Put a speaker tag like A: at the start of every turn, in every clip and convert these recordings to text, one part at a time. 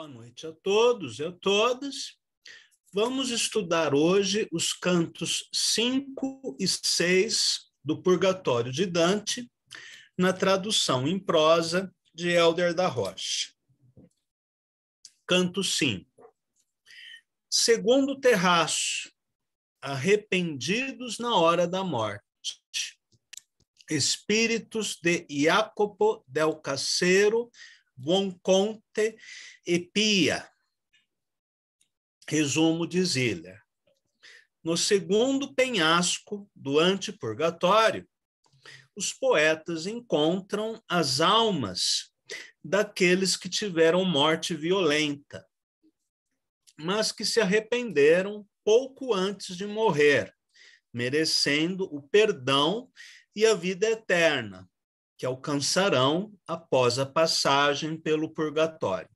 A: Boa noite a todos e a todas. Vamos estudar hoje os cantos 5 e 6 do Purgatório de Dante, na tradução em prosa de Elder da Rocha. Canto 5. Segundo terraço, arrependidos na hora da morte. Espíritos de Jacopo del Cacero, bom conte e pia. Resumo de Zilha. No segundo penhasco do antipurgatório, os poetas encontram as almas daqueles que tiveram morte violenta, mas que se arrependeram pouco antes de morrer, merecendo o perdão e a vida eterna, que alcançarão após a passagem pelo purgatório.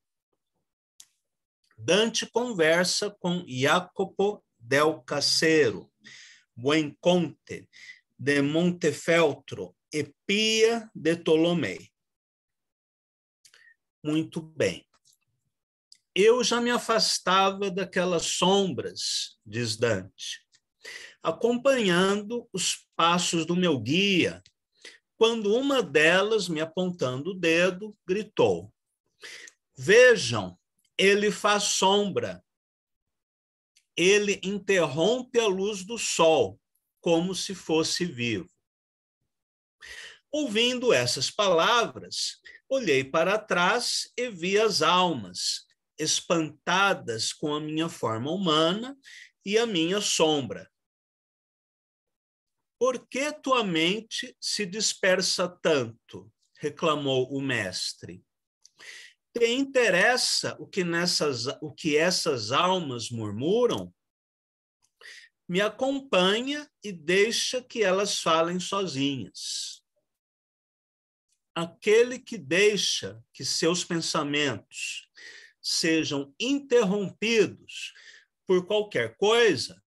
A: Dante conversa com Jacopo del Caseiro, Buenconte de Montefeltro e Pia de Ptolomei. Muito bem. Eu já me afastava daquelas sombras, diz Dante, acompanhando os passos do meu guia quando uma delas, me apontando o dedo, gritou: Vejam, ele faz sombra. Ele interrompe a luz do sol, como se fosse vivo. Ouvindo essas palavras, olhei para trás e vi as almas, espantadas com a minha forma humana e a minha sombra, por que tua mente se dispersa tanto? reclamou o mestre. Te interessa o que, nessas, o que essas almas murmuram? Me acompanha e deixa que elas falem sozinhas. Aquele que deixa que seus pensamentos sejam interrompidos por qualquer coisa,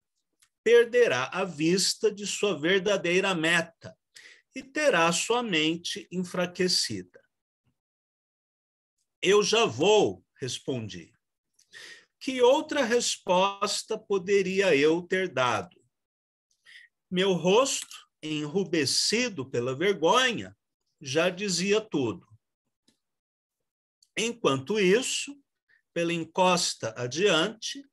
A: perderá a vista de sua verdadeira meta e terá sua mente enfraquecida. Eu já vou, respondi. Que outra resposta poderia eu ter dado? Meu rosto, enrubescido pela vergonha, já dizia tudo. Enquanto isso, pela encosta adiante,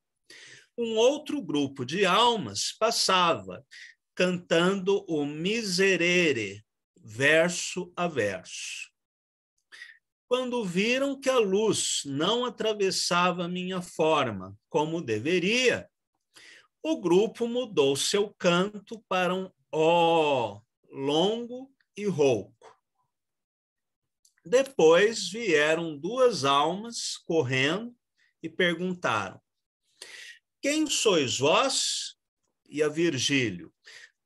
A: um outro grupo de almas passava cantando o Miserere, verso a verso. Quando viram que a luz não atravessava minha forma como deveria, o grupo mudou seu canto para um ó longo e rouco. Depois vieram duas almas correndo e perguntaram: quem sois vós? E a Virgílio,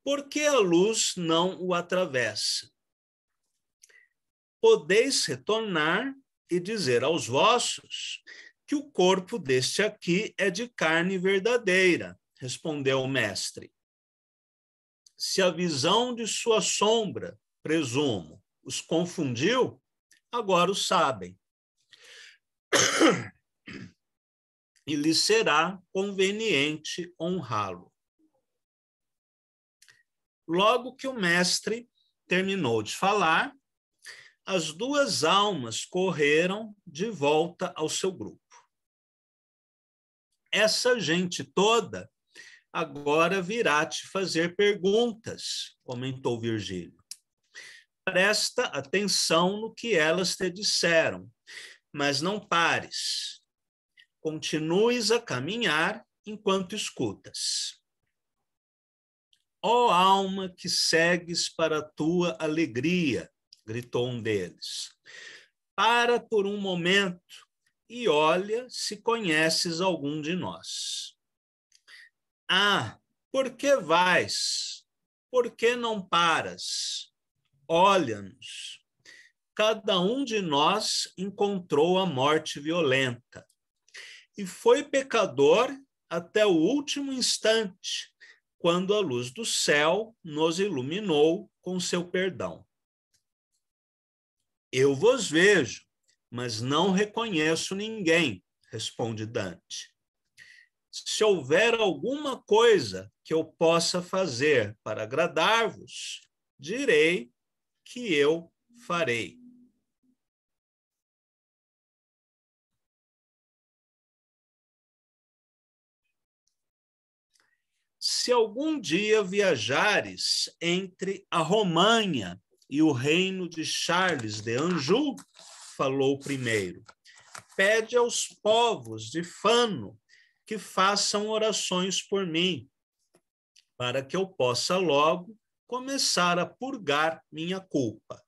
A: por que a luz não o atravessa? Podeis retornar e dizer aos vossos que o corpo deste aqui é de carne verdadeira, respondeu o mestre. Se a visão de sua sombra, presumo, os confundiu, agora o sabem e lhe será conveniente honrá-lo. Logo que o mestre terminou de falar, as duas almas correram de volta ao seu grupo. Essa gente toda agora virá te fazer perguntas, comentou Virgílio. Presta atenção no que elas te disseram, mas não pares, continues a caminhar enquanto escutas. Ó oh, alma que segues para a tua alegria, gritou um deles. Para por um momento e olha se conheces algum de nós. Ah, por que vais? Por que não paras? Olha-nos. Cada um de nós encontrou a morte violenta e foi pecador até o último instante, quando a luz do céu nos iluminou com seu perdão. Eu vos vejo, mas não reconheço ninguém, responde Dante. Se houver alguma coisa que eu possa fazer para agradar-vos, direi que eu farei. se algum dia viajares entre a Romanha e o reino de Charles de Anjou, falou primeiro, pede aos povos de Fano que façam orações por mim, para que eu possa logo começar a purgar minha culpa.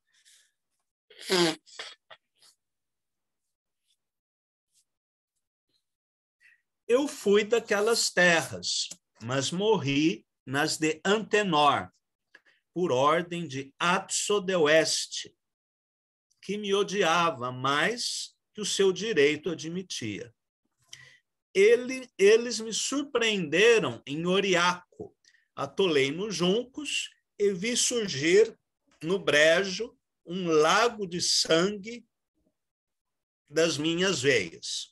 A: Eu fui daquelas terras mas morri nas de Antenor, por ordem de Atsodeoeste, que me odiava mais que o seu direito admitia. Ele, eles me surpreenderam em Oriaco. Atolei nos juncos e vi surgir no brejo um lago de sangue das minhas veias.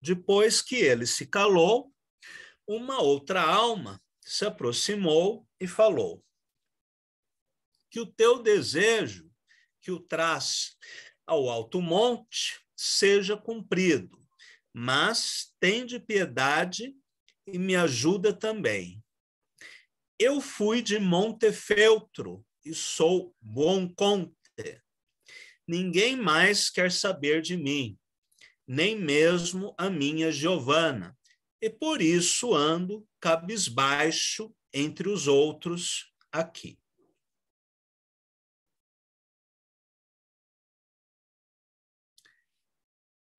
A: Depois que ele se calou, uma outra alma se aproximou e falou: Que o teu desejo que o traz ao alto monte seja cumprido, mas tende de piedade e me ajuda também. Eu fui de Montefeltro e sou bom conte. Ninguém mais quer saber de mim nem mesmo a minha Giovana, e por isso ando cabisbaixo entre os outros aqui.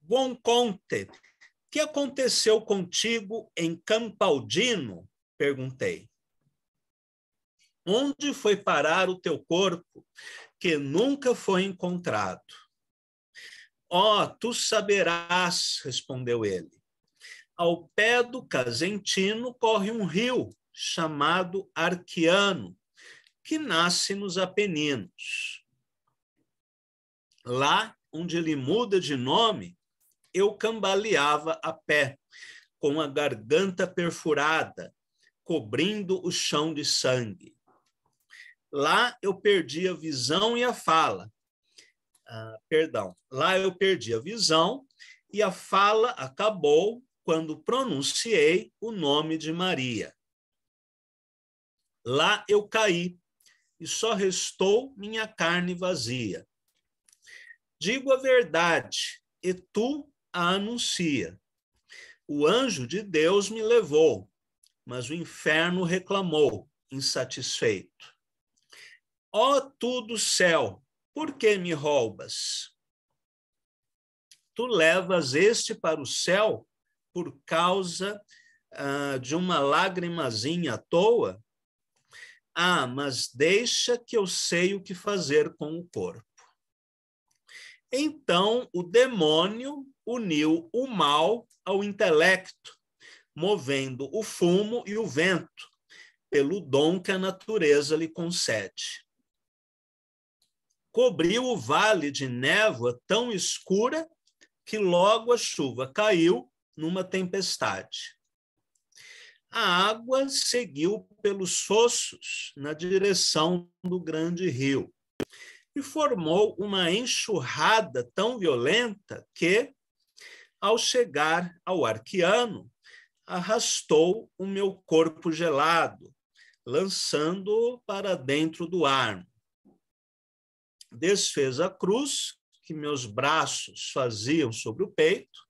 A: Bom Conte, que aconteceu contigo em Campaldino? Perguntei. Onde foi parar o teu corpo, que nunca foi encontrado? Ó, oh, tu saberás, respondeu ele. Ao pé do Casentino corre um rio chamado Arquiano, que nasce nos Apeninos. Lá, onde ele muda de nome, eu cambaleava a pé, com a garganta perfurada, cobrindo o chão de sangue. Lá eu perdi a visão e a fala, perdão, lá eu perdi a visão e a fala acabou quando pronunciei o nome de Maria. Lá eu caí e só restou minha carne vazia. Digo a verdade, e tu a anuncia. O anjo de Deus me levou, mas o inferno reclamou, insatisfeito. Ó tu do céu, por que me roubas? Tu levas este para o céu por causa ah, de uma lagrimazinha à toa? Ah, mas deixa que eu sei o que fazer com o corpo. Então, o demônio uniu o mal ao intelecto, movendo o fumo e o vento, pelo dom que a natureza lhe concede cobriu o vale de névoa tão escura que logo a chuva caiu numa tempestade. A água seguiu pelos soços na direção do grande rio e formou uma enxurrada tão violenta que, ao chegar ao arquiano, arrastou o meu corpo gelado, lançando-o para dentro do ar desfez a cruz que meus braços faziam sobre o peito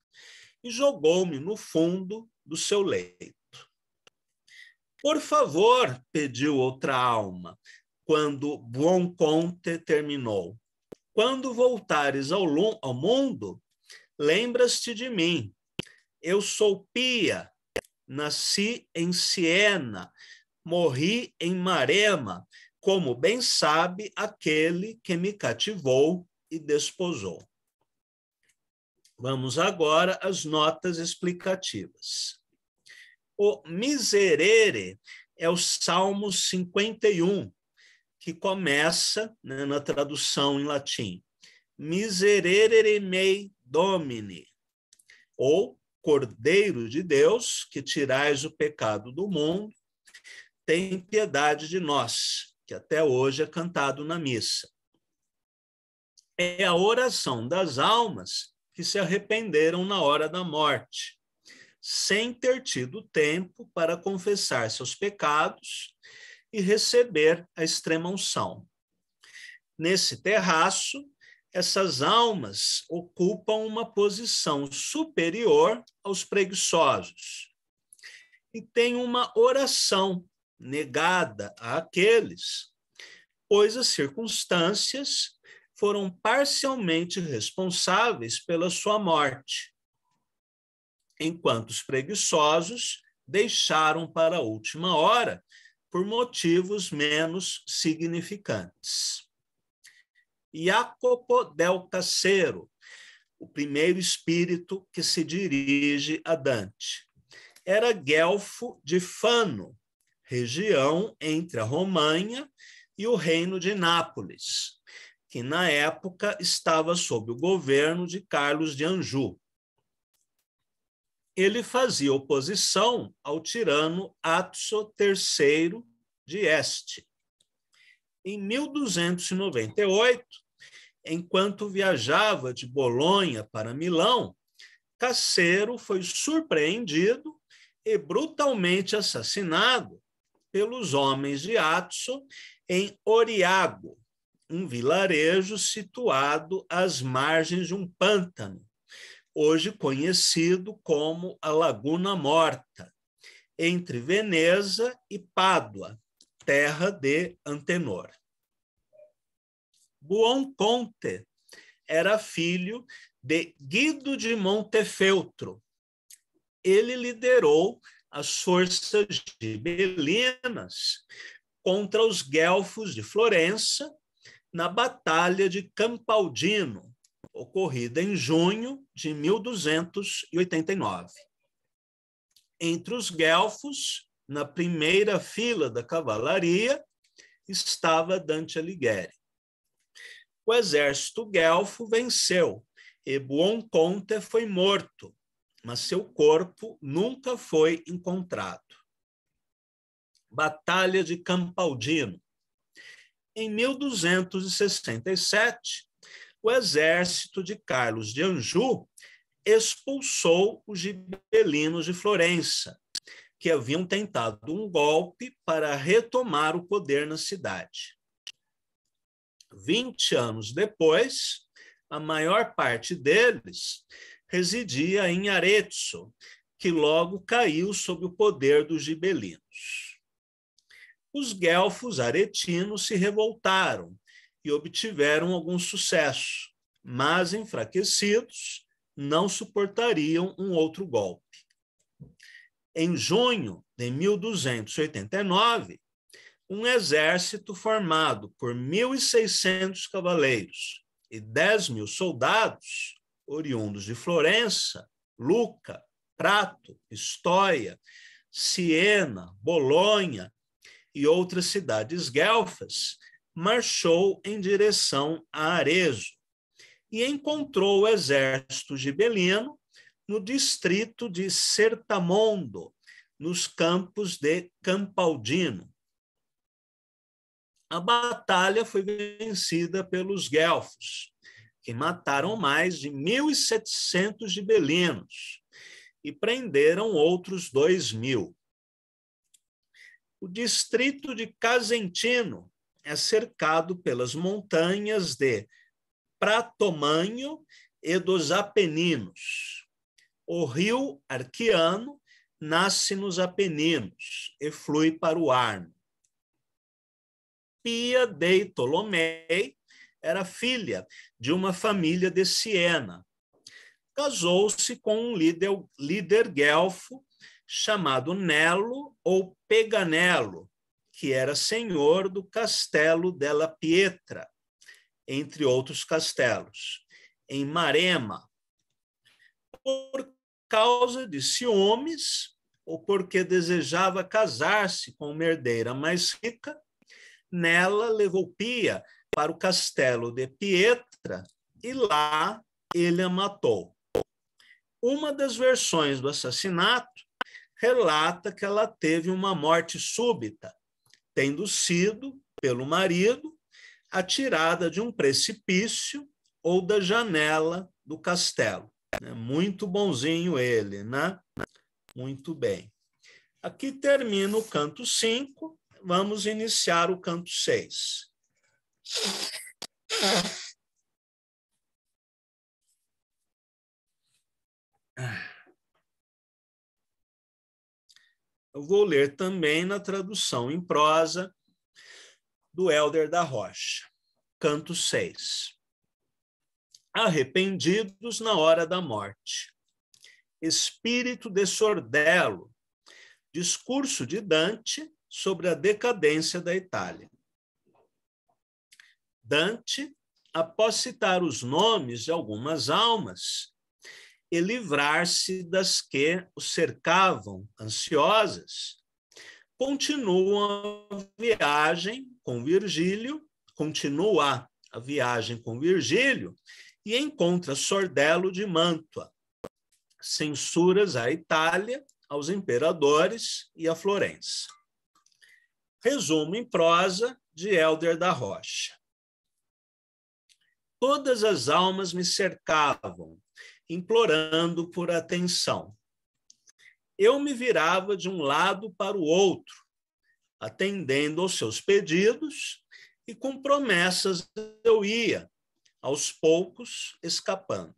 A: e jogou-me no fundo do seu leito. Por favor, pediu outra alma, quando Buon Conte terminou. Quando voltares ao, ao mundo, lembras-te de mim. Eu sou Pia, nasci em Siena, morri em Marema, como bem sabe aquele que me cativou e desposou. Vamos agora às notas explicativas. O miserere é o Salmo 51, que começa né, na tradução em latim. Miserere mei domine, ou Cordeiro de Deus, que tirais o pecado do mundo, tem piedade de nós que até hoje é cantado na missa. É a oração das almas que se arrependeram na hora da morte, sem ter tido tempo para confessar seus pecados e receber a extrema unção. Nesse terraço, essas almas ocupam uma posição superior aos preguiçosos e tem uma oração negada àqueles, pois as circunstâncias foram parcialmente responsáveis pela sua morte, enquanto os preguiçosos deixaram para a última hora por motivos menos significantes. Jacopo del Cacero, o primeiro espírito que se dirige a Dante. Era Guelfo de Fano, região entre a Romanha e o Reino de Nápoles, que na época estava sob o governo de Carlos de Anjou. Ele fazia oposição ao tirano Atso III de Este. Em 1298, enquanto viajava de Bolonha para Milão, Cassero foi surpreendido e brutalmente assassinado pelos homens de Atso em Oriago, um vilarejo situado às margens de um pântano, hoje conhecido como a Laguna Morta, entre Veneza e Pádua, terra de Antenor. Buonconte era filho de Guido de Montefeltro. Ele liderou as forças gibelinas contra os guelfos de Florença na Batalha de Campaldino, ocorrida em junho de 1289. Entre os guelfos, na primeira fila da cavalaria, estava Dante Alighieri. O exército guelfo venceu e Buonconte foi morto, mas seu corpo nunca foi encontrado. Batalha de Campaldino. Em 1267, o exército de Carlos de Anjou expulsou os gibelinos de Florença, que haviam tentado um golpe para retomar o poder na cidade. Vinte anos depois, a maior parte deles residia em Arezzo, que logo caiu sob o poder dos gibelinos. Os guelfos aretinos se revoltaram e obtiveram algum sucesso, mas enfraquecidos, não suportariam um outro golpe. Em junho de 1289, um exército formado por 1.600 cavaleiros e 10 mil soldados oriundos de Florença, Luca, Prato, Estóia, Siena, Bolonha e outras cidades guelfas, marchou em direção a Arezzo e encontrou o exército gibelino no distrito de Sertamondo, nos campos de Campaldino. A batalha foi vencida pelos guelfos, mataram mais de 1.700 gibelinos e prenderam outros 2.000. O distrito de Casentino é cercado pelas montanhas de Pratomanho e dos Apeninos. O rio Arquiano nasce nos Apeninos e flui para o Arno. Pia dei Ptolomei era filha de uma família de Siena. Casou-se com um líder, líder guelfo chamado Nelo ou Peganelo, que era senhor do castelo della Pietra, entre outros castelos, em Marema. Por causa de ciúmes, ou porque desejava casar-se com uma herdeira mais rica, Nela levou Pia para o castelo de Pietra e lá ele a matou. Uma das versões do assassinato relata que ela teve uma morte súbita, tendo sido, pelo marido, atirada de um precipício ou da janela do castelo. É muito bonzinho ele, né? Muito bem. Aqui termina o canto 5, vamos iniciar o canto 6. Ah. Eu vou ler também na tradução em prosa do Elder da Rocha, canto 6. Arrependidos na hora da morte. Espírito de sordelo. Discurso de Dante sobre a decadência da Itália. Dante, após citar os nomes de algumas almas, e livrar-se das que o cercavam, ansiosas, continua a viagem com Virgílio, continua a viagem com Virgílio e encontra Sordelo de Mantua, censuras à Itália, aos imperadores e a Florença. Resumo em prosa de Elder da Rocha todas as almas me cercavam, implorando por atenção. Eu me virava de um lado para o outro, atendendo aos seus pedidos, e com promessas eu ia, aos poucos escapando.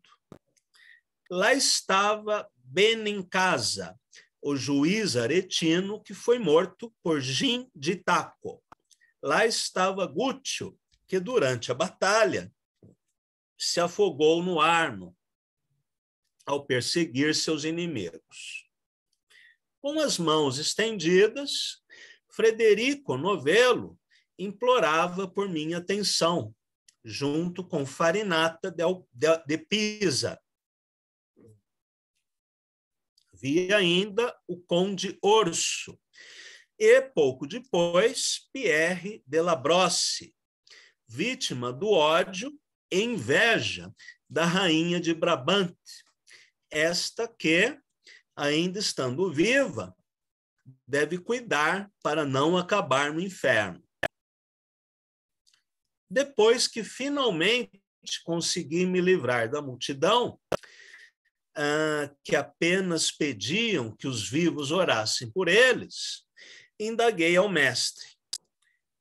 A: Lá estava Benincasa, o juiz aretino que foi morto por Jim de Taco. Lá estava Gúcio, que durante a batalha se afogou no Arno ao perseguir seus inimigos. Com as mãos estendidas, Frederico Novelo implorava por minha atenção, junto com Farinata de Pisa. Vi ainda o Conde Orso e, pouco depois, Pierre de Labrosse, vítima do ódio inveja da rainha de Brabante, esta que, ainda estando viva, deve cuidar para não acabar no inferno. Depois que finalmente consegui me livrar da multidão, ah, que apenas pediam que os vivos orassem por eles, indaguei ao mestre.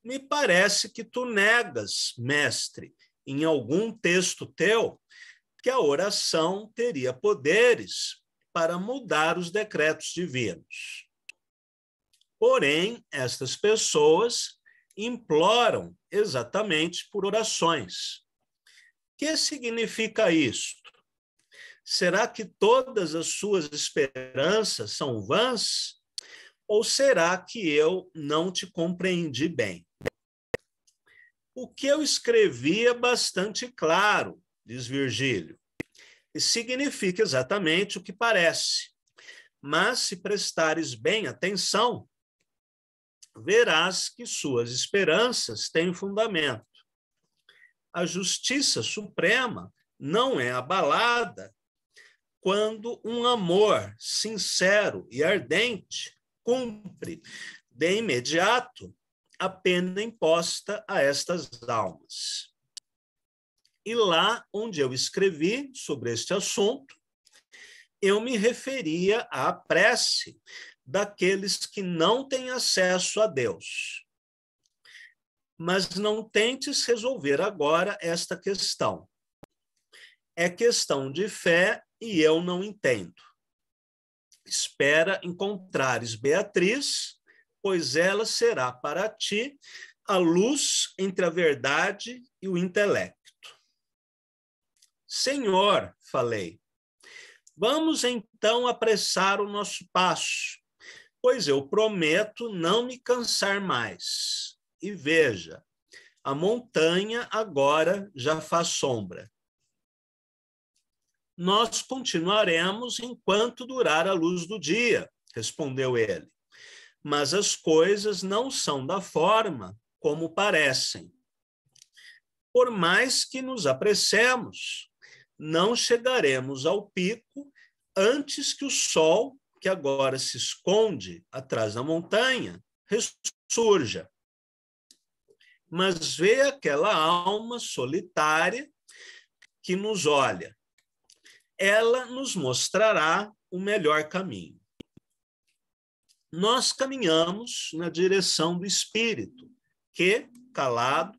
A: Me parece que tu negas, mestre, em algum texto teu que a oração teria poderes para mudar os decretos divinos. Porém, estas pessoas imploram exatamente por orações. O que significa isto? Será que todas as suas esperanças são vãs? Ou será que eu não te compreendi bem? O que eu escrevi é bastante claro, diz Virgílio, e significa exatamente o que parece. Mas, se prestares bem atenção, verás que suas esperanças têm fundamento. A justiça suprema não é abalada quando um amor sincero e ardente cumpre de imediato a pena imposta a estas almas. E lá onde eu escrevi sobre este assunto, eu me referia à prece daqueles que não têm acesso a Deus. Mas não tentes resolver agora esta questão. É questão de fé e eu não entendo. Espera encontrares Beatriz pois ela será para ti a luz entre a verdade e o intelecto. Senhor, falei, vamos então apressar o nosso passo, pois eu prometo não me cansar mais. E veja, a montanha agora já faz sombra. Nós continuaremos enquanto durar a luz do dia, respondeu ele mas as coisas não são da forma como parecem. Por mais que nos apressemos, não chegaremos ao pico antes que o sol, que agora se esconde atrás da montanha, ressurja. Mas vê aquela alma solitária que nos olha. Ela nos mostrará o melhor caminho nós caminhamos na direção do Espírito, que, calado,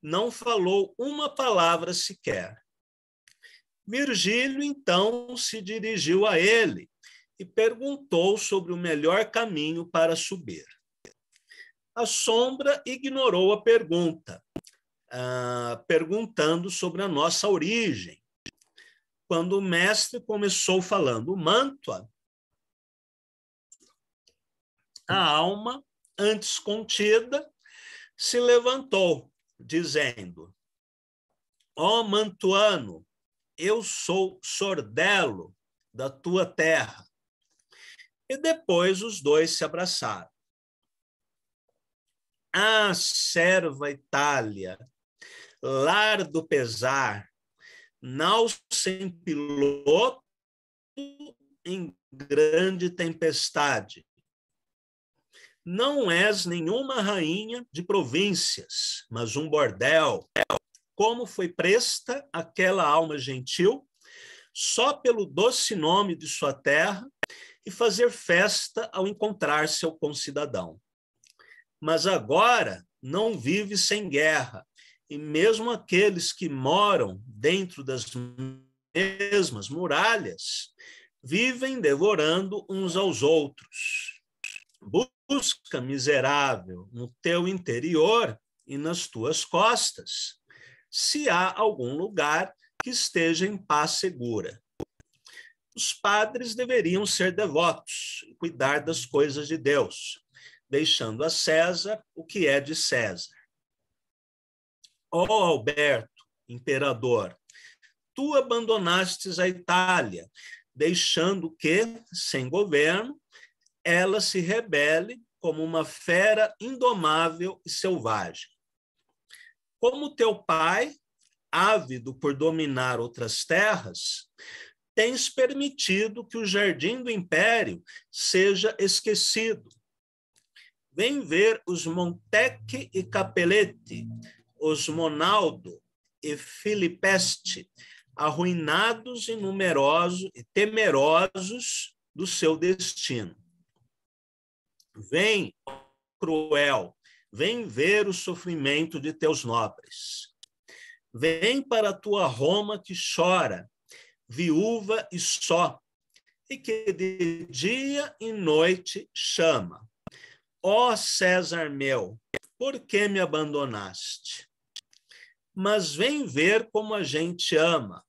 A: não falou uma palavra sequer. Virgílio, então, se dirigiu a ele e perguntou sobre o melhor caminho para subir. A sombra ignorou a pergunta, ah, perguntando sobre a nossa origem. Quando o mestre começou falando Mantua, a alma, antes contida, se levantou, dizendo: Ó oh, Mantuano, eu sou sordelo da tua terra. E depois os dois se abraçaram. Ah, serva Itália, lar do pesar, nau sem piloto em grande tempestade, não és nenhuma rainha de províncias, mas um bordel. Como foi presta aquela alma gentil, só pelo doce nome de sua terra, e fazer festa ao encontrar seu concidadão. Mas agora não vive sem guerra, e mesmo aqueles que moram dentro das mesmas muralhas vivem devorando uns aos outros busca, miserável, no teu interior e nas tuas costas, se há algum lugar que esteja em paz segura. Os padres deveriam ser devotos e cuidar das coisas de Deus, deixando a César o que é de César. Ó oh, Alberto, imperador, tu abandonastes a Itália, deixando que, sem governo, ela se rebele como uma fera indomável e selvagem. Como teu pai, ávido por dominar outras terras, tens permitido que o jardim do império seja esquecido. Vem ver os Montecchi e Capelletti, os Monaldo e Filipeste, arruinados e numerosos e temerosos do seu destino. Vem, cruel, vem ver o sofrimento de teus nobres. Vem para a tua Roma que chora, viúva e só, e que de dia e noite chama. Ó oh, César meu, por que me abandonaste? Mas vem ver como a gente ama.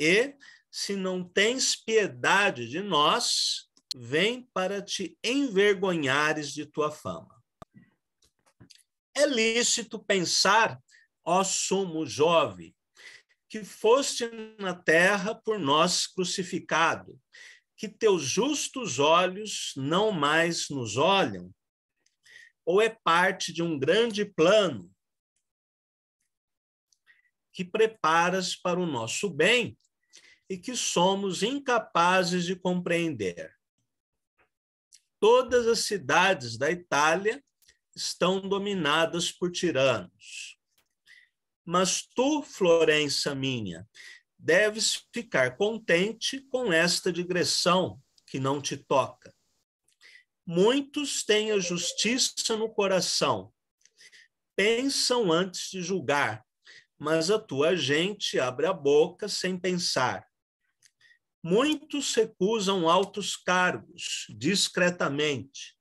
A: E, se não tens piedade de nós, vem para te envergonhares de tua fama. É lícito pensar, ó sumo jovem, que foste na terra por nós crucificado, que teus justos olhos não mais nos olham, ou é parte de um grande plano que preparas para o nosso bem e que somos incapazes de compreender todas as cidades da Itália estão dominadas por tiranos. Mas tu, Florença minha, deves ficar contente com esta digressão que não te toca. Muitos têm a justiça no coração, pensam antes de julgar, mas a tua gente abre a boca sem pensar. Muitos recusam altos cargos discretamente.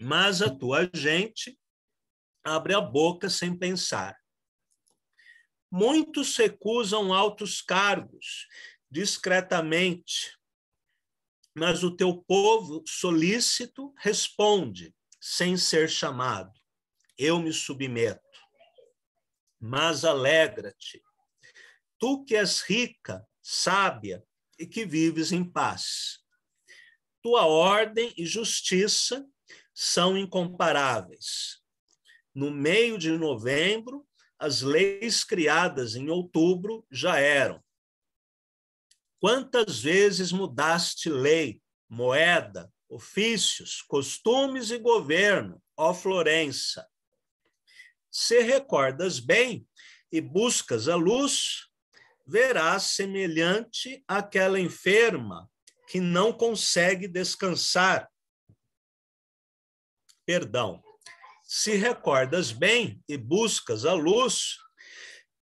A: Mas a tua gente abre a boca sem pensar. Muitos recusam altos cargos discretamente, mas o teu povo solícito responde sem ser chamado. Eu me submeto. Mas alegra-te tu que és rica, sábia e que vives em paz. Tua ordem e justiça são incomparáveis. No meio de novembro, as leis criadas em outubro já eram. Quantas vezes mudaste lei, moeda, ofícios, costumes e governo, ó Florença? Se recordas bem e buscas a luz, verás semelhante àquela enferma que não consegue descansar. Perdão. Se recordas bem e buscas a luz,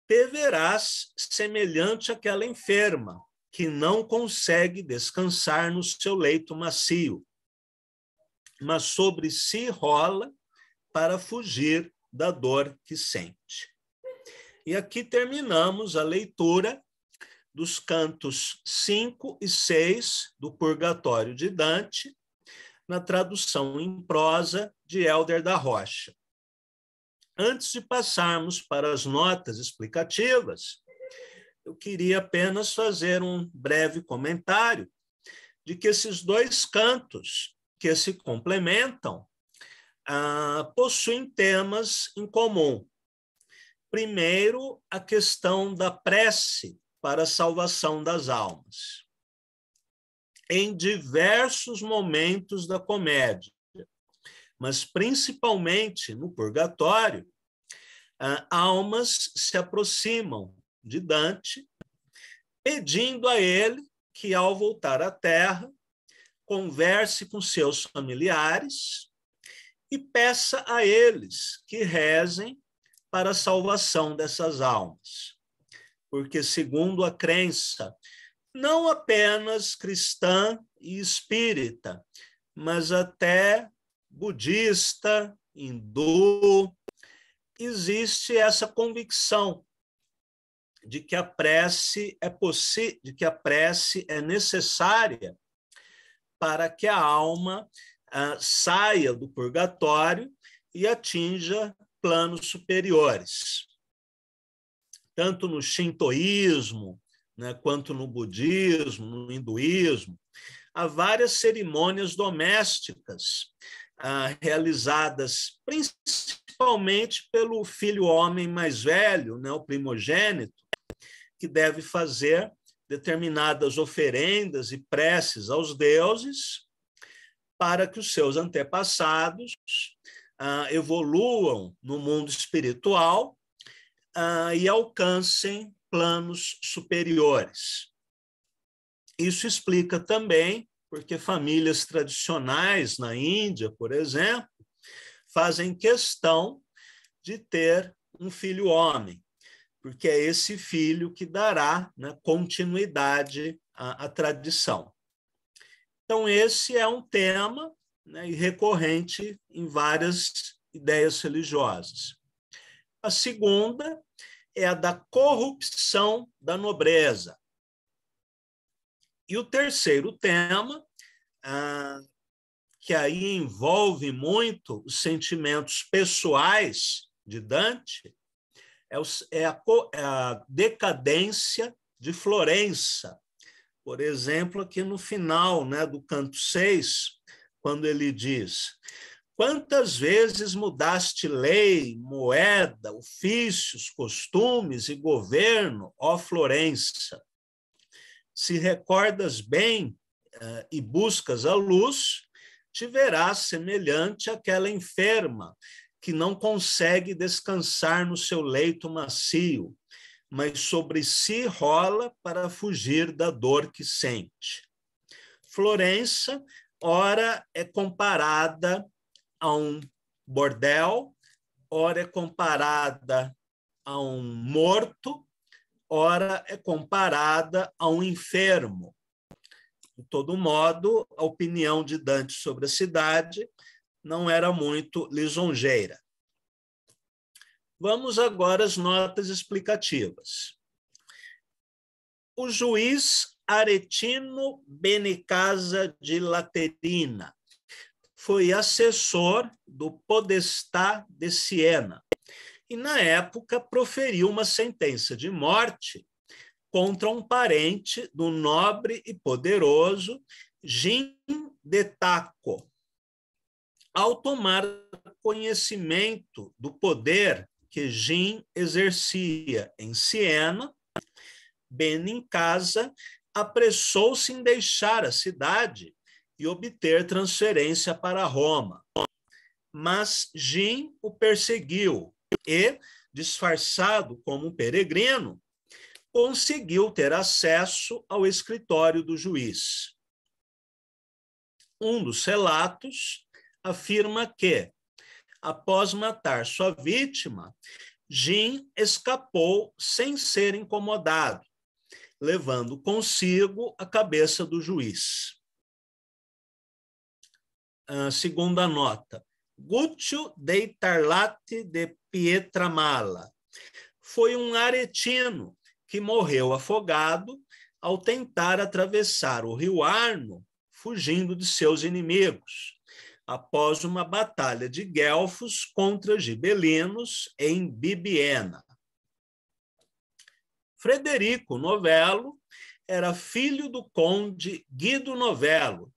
A: te verás semelhante àquela enferma que não consegue descansar no seu leito macio, mas sobre si rola para fugir da dor que sente. E aqui terminamos a leitura dos cantos 5 e 6 do Purgatório de Dante, na tradução em prosa de Helder da Rocha. Antes de passarmos para as notas explicativas, eu queria apenas fazer um breve comentário de que esses dois cantos que se complementam ah, possuem temas em comum. Primeiro, a questão da prece para a salvação das almas. Em diversos momentos da comédia, mas principalmente no purgatório, ah, almas se aproximam de Dante, pedindo a ele que, ao voltar à Terra, converse com seus familiares e peça a eles que rezem para a salvação dessas almas. Porque, segundo a crença, não apenas cristã e espírita, mas até budista, hindu, existe essa convicção de que a prece é de que a prece é necessária para que a alma ah, saia do purgatório e atinja planos superiores. Tanto no shintoísmo, né, quanto no budismo, no hinduísmo, há várias cerimônias domésticas ah, realizadas principalmente pelo filho homem mais velho, né, o primogênito, que deve fazer determinadas oferendas e preces aos deuses para que os seus antepassados ah, evoluam no mundo espiritual ah, e alcancem planos superiores. Isso explica também porque famílias tradicionais na Índia, por exemplo, fazem questão de ter um filho homem, porque é esse filho que dará né, continuidade à, à tradição. Então, esse é um tema né, e recorrente em várias ideias religiosas. A segunda é a da corrupção da nobreza. E o terceiro tema, ah, que aí envolve muito os sentimentos pessoais de Dante, é, é a, é a decadência de Florença. Por exemplo, aqui no final né, do canto 6, quando ele diz: Quantas vezes mudaste lei, moeda, ofícios, costumes e governo, ó Florença? Se recordas bem uh, e buscas a luz, te verás semelhante àquela enferma que não consegue descansar no seu leito macio, mas sobre si rola para fugir da dor que sente. Florença ora é comparada a um bordel, ora é comparada a um morto, ora é comparada a um enfermo. De todo modo, a opinião de Dante sobre a cidade não era muito lisonjeira. Vamos agora às notas explicativas. O juiz Aretino Benicasa de Laterina. Foi assessor do Podestá de Siena e, na época, proferiu uma sentença de morte contra um parente do nobre e poderoso Gin de Taco. Ao tomar conhecimento do poder que Gin exercia em Siena, Benincasa apressou-se em deixar a cidade e obter transferência para Roma. Mas Jim o perseguiu e, disfarçado como um peregrino, conseguiu ter acesso ao escritório do juiz. Um dos relatos afirma que, após matar sua vítima, Jim escapou sem ser incomodado levando consigo a cabeça do juiz. A ah, segunda nota. Guccio de Tarlate de Pietramala foi um aretino que morreu afogado ao tentar atravessar o rio Arno, fugindo de seus inimigos, após uma batalha de guelfos contra gibelinos em Bibiena. Frederico Novello era filho do conde Guido Novello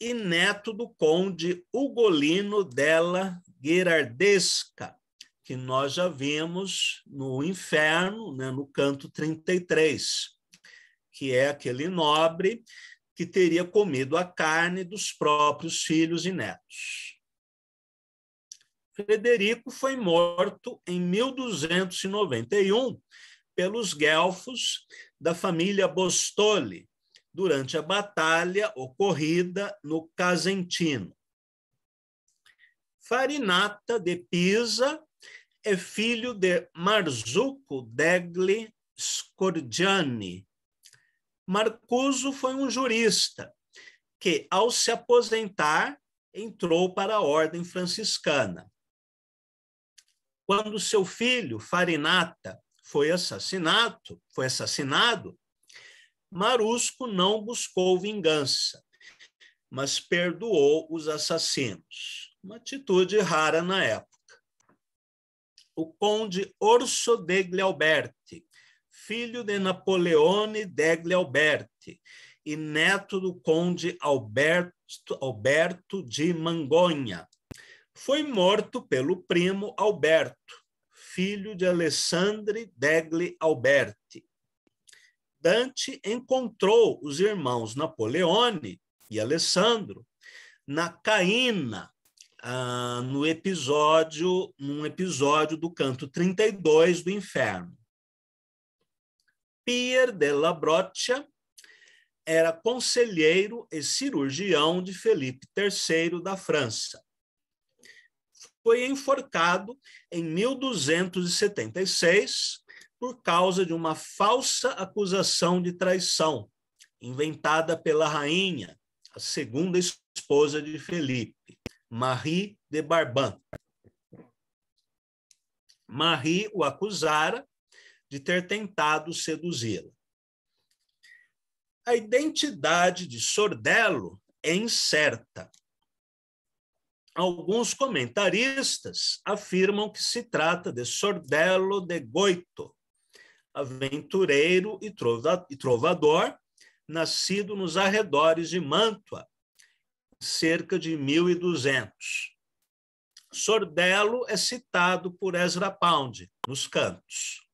A: e neto do conde Ugolino della Gherardesca, que nós já vimos no Inferno, né, no canto 33, que é aquele nobre que teria comido a carne dos próprios filhos e netos. Frederico foi morto em 1291 pelos guelfos da família Bostoli durante a batalha ocorrida no Casentino. Farinata de Pisa é filho de Marzuco degli Scordiani. Marcuso foi um jurista que, ao se aposentar, entrou para a ordem franciscana. Quando seu filho, Farinata, foi assassinato, foi assassinado, Marusco não buscou vingança, mas perdoou os assassinos, uma atitude rara na época. O conde Orso degli Alberti, filho de Napoleone degli Alberti e neto do conde Alberto, Alberto de Mangonha, foi morto pelo primo Alberto, filho de Alessandre degli Alberti. Dante encontrou os irmãos Napoleone e Alessandro na Caína, ah, no episódio, num episódio do canto 32 do Inferno. de della Broccia era conselheiro e cirurgião de Felipe III da França foi enforcado em 1276 por causa de uma falsa acusação de traição inventada pela rainha, a segunda esposa de Felipe, Marie de Barban. Marie o acusara de ter tentado seduzi-la. A identidade de Sordello é incerta alguns comentaristas afirmam que se trata de Sordello de Goito, aventureiro e trovador, nascido nos arredores de Mantua, cerca de 1200. Sordello é citado por Ezra Pound nos cantos.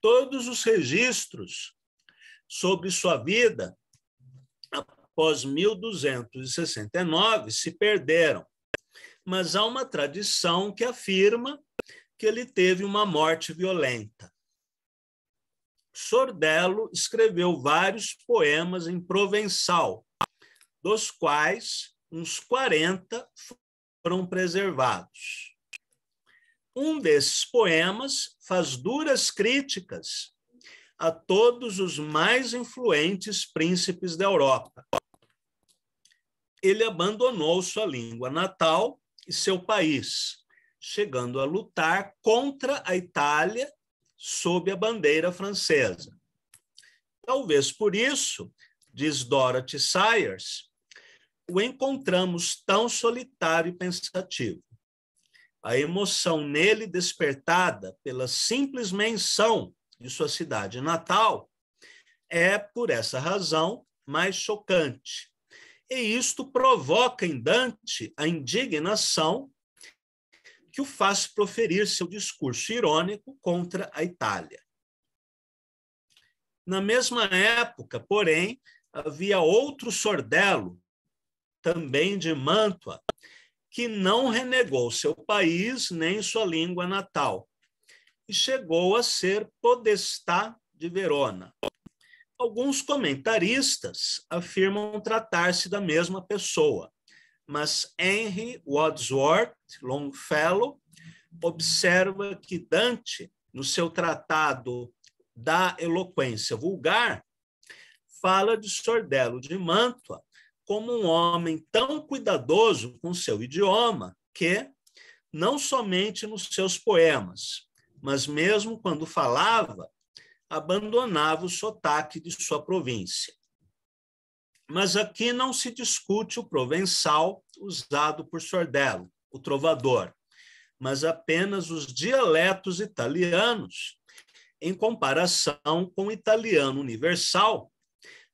A: Todos os registros sobre sua vida após 1269 se perderam, mas há uma tradição que afirma que ele teve uma morte violenta. Sordello escreveu vários poemas em provençal, dos quais uns 40 foram preservados. Um desses poemas faz duras críticas a todos os mais influentes príncipes da Europa, ele abandonou sua língua natal e seu país, chegando a lutar contra a Itália sob a bandeira francesa. Talvez por isso, diz Dorothy Sayers, o encontramos tão solitário e pensativo. A emoção nele despertada pela simples menção de sua cidade natal é, por essa razão, mais chocante e isto provoca em Dante a indignação que o faz proferir seu discurso irônico contra a Itália. Na mesma época, porém, havia outro sordelo, também de Mantua, que não renegou seu país nem sua língua natal, e chegou a ser podestá de Verona, Alguns comentaristas afirmam tratar-se da mesma pessoa, mas Henry Wadsworth Longfellow observa que Dante, no seu tratado da eloquência vulgar, fala de Sordello de Mantua como um homem tão cuidadoso com seu idioma que, não somente nos seus poemas, mas mesmo quando falava, abandonava o sotaque de sua província. Mas aqui não se discute o provençal usado por Sordello, o trovador, mas apenas os dialetos italianos, em comparação com o italiano universal,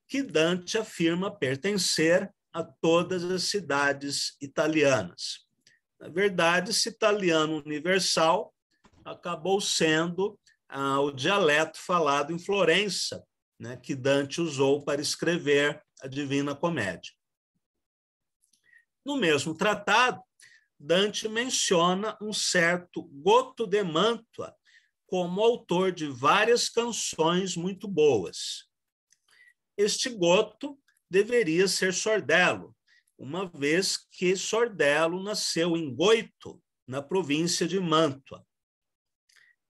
A: que Dante afirma pertencer a todas as cidades italianas. Na verdade, esse italiano universal acabou sendo o dialeto falado em Florença, né, que Dante usou para escrever a Divina Comédia. No mesmo tratado, Dante menciona um certo Goto de Mantua como autor de várias canções muito boas. Este Goto deveria ser Sordelo, uma vez que Sordelo nasceu em Goito, na província de Mantua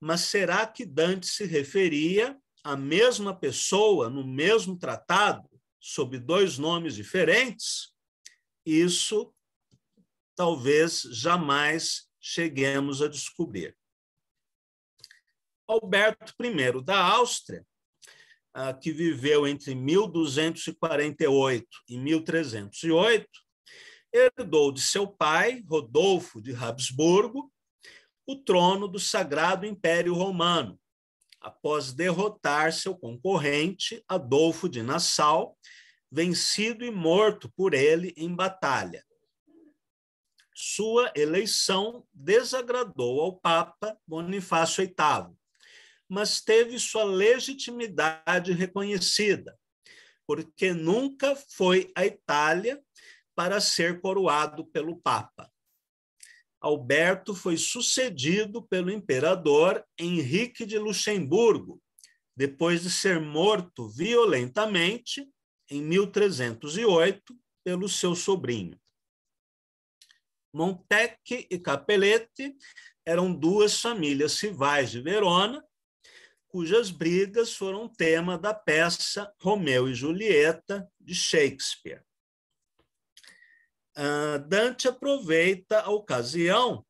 A: mas será que Dante se referia à mesma pessoa no mesmo tratado, sob dois nomes diferentes? Isso talvez jamais cheguemos a descobrir. Alberto I da Áustria, ah, que viveu entre 1248 e 1308, herdou de seu pai, Rodolfo de Habsburgo, o trono do Sagrado Império Romano, após derrotar seu concorrente, Adolfo de Nassau, vencido e morto por ele em batalha. Sua eleição desagradou ao Papa Bonifácio VIII, mas teve sua legitimidade reconhecida, porque nunca foi à Itália para ser coroado pelo Papa. Alberto foi sucedido pelo imperador Henrique de Luxemburgo, depois de ser morto violentamente em 1308 pelo seu sobrinho. Montecchi e Capelletti eram duas famílias rivais de Verona, cujas brigas foram tema da peça Romeu e Julieta de Shakespeare. Ah, Dante aproveita a ocasião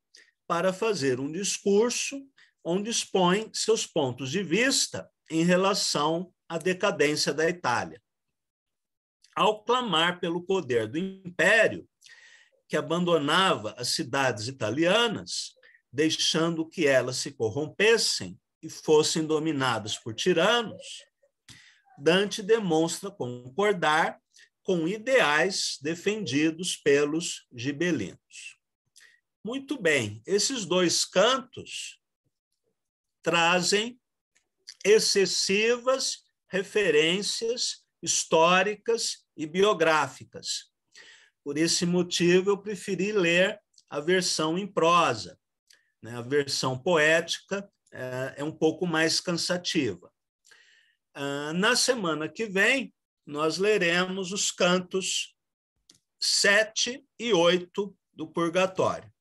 A: para fazer um discurso onde expõe seus pontos de vista em relação à decadência da Itália. Ao clamar pelo poder do império, que abandonava as cidades italianas, deixando que elas se corrompessem e fossem dominadas por tiranos, Dante demonstra concordar com ideais defendidos pelos gibelinos. Muito bem, esses dois cantos trazem excessivas referências históricas e biográficas. Por esse motivo, eu preferi ler a versão em prosa. Né? A versão poética eh, é um pouco mais cansativa. Ah, na semana que vem, nós leremos os cantos 7 e 8 do Purgatório.